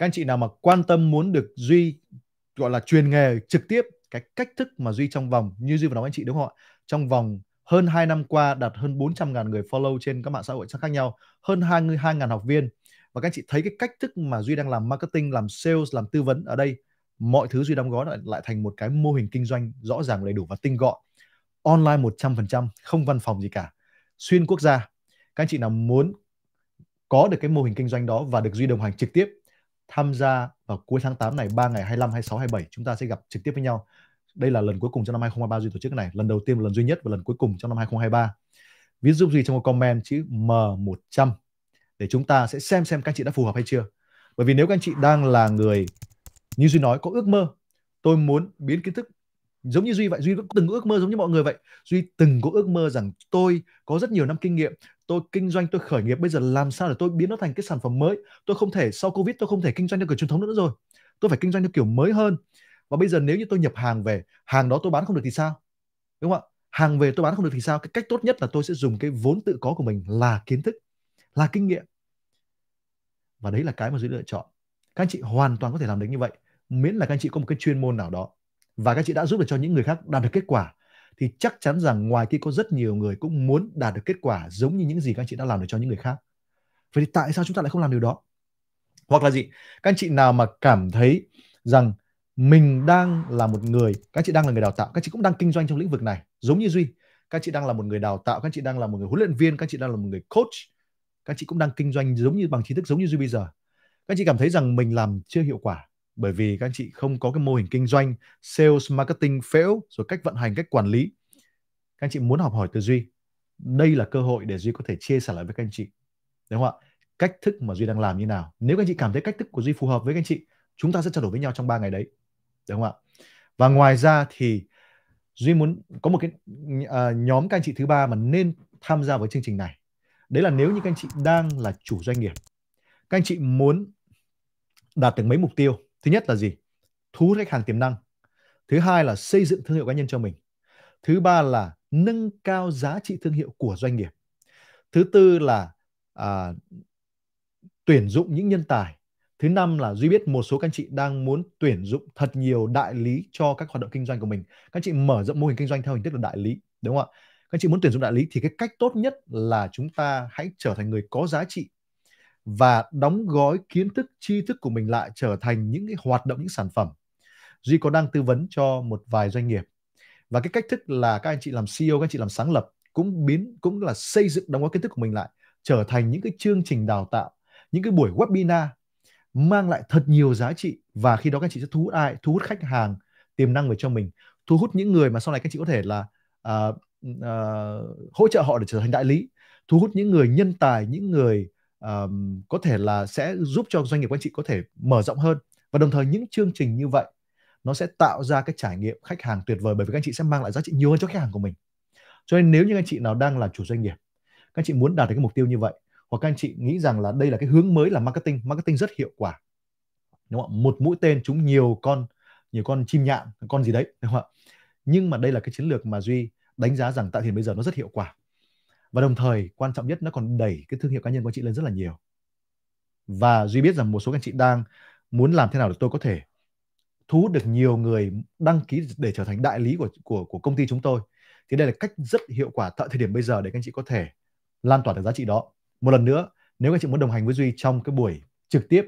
các anh chị nào mà quan tâm muốn được duy gọi là truyền nghề trực tiếp cái cách thức mà duy trong vòng như duy vừa nói anh chị đúng không ạ trong vòng hơn 2 năm qua đạt hơn 400.000 người follow trên các mạng xã hội khác nhau, hơn 22.000 học viên. Và các anh chị thấy cái cách thức mà Duy đang làm marketing, làm sales, làm tư vấn ở đây, mọi thứ Duy đóng gói lại, lại thành một cái mô hình kinh doanh rõ ràng đầy đủ và tinh gọn. Online 100%, không văn phòng gì cả. Xuyên quốc gia. Các anh chị nào muốn có được cái mô hình kinh doanh đó và được Duy đồng hành trực tiếp tham gia vào cuối tháng 8 này 3 ngày 25, 26, 27 chúng ta sẽ gặp trực tiếp với nhau. Đây là lần cuối cùng trong năm 2023 Duy tổ chức này, lần đầu tiên lần duy nhất và lần cuối cùng trong năm 2023. viết giúp duy trong một comment chữ M100 để chúng ta sẽ xem xem các anh chị đã phù hợp hay chưa. Bởi vì nếu các anh chị đang là người như Duy nói có ước mơ, tôi muốn biến kiến thức giống như duy vậy duy từng có ước mơ giống như mọi người vậy duy từng có ước mơ rằng tôi có rất nhiều năm kinh nghiệm tôi kinh doanh tôi khởi nghiệp bây giờ làm sao để tôi biến nó thành cái sản phẩm mới tôi không thể sau covid tôi không thể kinh doanh theo kiểu truyền thống nữa rồi tôi phải kinh doanh theo kiểu mới hơn và bây giờ nếu như tôi nhập hàng về hàng đó tôi bán không được thì sao đúng không ạ hàng về tôi bán không được thì sao cái cách tốt nhất là tôi sẽ dùng cái vốn tự có của mình là kiến thức là kinh nghiệm và đấy là cái mà duy lựa chọn các anh chị hoàn toàn có thể làm được như vậy miễn là các anh chị có một cái chuyên môn nào đó và các chị đã giúp được cho những người khác đạt được kết quả thì chắc chắn rằng ngoài kia có rất nhiều người cũng muốn đạt được kết quả giống như những gì các chị đã làm được cho những người khác vậy thì tại sao chúng ta lại không làm điều đó hoặc là gì các chị nào mà cảm thấy rằng mình đang là một người các chị đang là người đào tạo các chị cũng đang kinh doanh trong lĩnh vực này giống như duy các chị đang là một người đào tạo các chị đang là một người huấn luyện viên các chị đang là một người coach các chị cũng đang kinh doanh giống như bằng trí thức giống như duy bây giờ các chị cảm thấy rằng mình làm chưa hiệu quả bởi vì các anh chị không có cái mô hình kinh doanh sales marketing phễu rồi cách vận hành cách quản lý các anh chị muốn học hỏi từ duy đây là cơ hội để duy có thể chia sẻ lại với các anh chị đúng không ạ cách thức mà duy đang làm như nào nếu các anh chị cảm thấy cách thức của duy phù hợp với các anh chị chúng ta sẽ trao đổi với nhau trong 3 ngày đấy đúng không ạ và ngoài ra thì duy muốn có một cái à, nhóm các anh chị thứ ba mà nên tham gia với chương trình này đấy là nếu như các anh chị đang là chủ doanh nghiệp các anh chị muốn đạt được mấy mục tiêu thứ nhất là gì thu hút khách hàng tiềm năng thứ hai là xây dựng thương hiệu cá nhân cho mình thứ ba là nâng cao giá trị thương hiệu của doanh nghiệp thứ tư là à, tuyển dụng những nhân tài thứ năm là duy biết một số các anh chị đang muốn tuyển dụng thật nhiều đại lý cho các hoạt động kinh doanh của mình các anh chị mở rộng mô hình kinh doanh theo hình thức là đại lý đúng không ạ các anh chị muốn tuyển dụng đại lý thì cái cách tốt nhất là chúng ta hãy trở thành người có giá trị và đóng gói kiến thức tri thức của mình lại trở thành những cái hoạt động những sản phẩm duy có đang tư vấn cho một vài doanh nghiệp và cái cách thức là các anh chị làm CEO các anh chị làm sáng lập cũng biến cũng là xây dựng đóng gói kiến thức của mình lại trở thành những cái chương trình đào tạo những cái buổi webinar mang lại thật nhiều giá trị và khi đó các anh chị sẽ thu hút ai thu hút khách hàng tiềm năng về cho mình thu hút những người mà sau này các anh chị có thể là uh, uh, hỗ trợ họ để trở thành đại lý thu hút những người nhân tài những người um, có thể là sẽ giúp cho doanh nghiệp của anh chị có thể mở rộng hơn và đồng thời những chương trình như vậy nó sẽ tạo ra cái trải nghiệm khách hàng tuyệt vời bởi vì các anh chị sẽ mang lại giá trị nhiều hơn cho khách hàng của mình cho nên nếu như anh chị nào đang là chủ doanh nghiệp các anh chị muốn đạt được cái mục tiêu như vậy hoặc các anh chị nghĩ rằng là đây là cái hướng mới là marketing marketing rất hiệu quả đúng không một mũi tên trúng nhiều con nhiều con chim nhạn con gì đấy đúng không ạ nhưng mà đây là cái chiến lược mà duy đánh giá rằng tại hiện bây giờ nó rất hiệu quả và đồng thời quan trọng nhất nó còn đẩy cái thương hiệu cá nhân của anh chị lên rất là nhiều và duy biết rằng một số anh chị đang muốn làm thế nào để tôi có thể thu hút được nhiều người đăng ký để trở thành đại lý của của của công ty chúng tôi thì đây là cách rất hiệu quả tại thời điểm bây giờ để các anh chị có thể lan tỏa được giá trị đó một lần nữa nếu các anh chị muốn đồng hành với duy trong cái buổi trực tiếp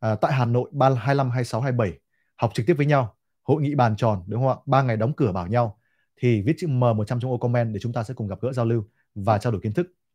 à, tại Hà Nội ba hai hai năm sáu hai bảy học trực tiếp với nhau hội nghị bàn tròn đúng không ạ ba ngày đóng cửa bảo nhau thì viết chữ M100 trong ô comment để chúng ta sẽ cùng gặp gỡ giao lưu và trao đổi kiến thức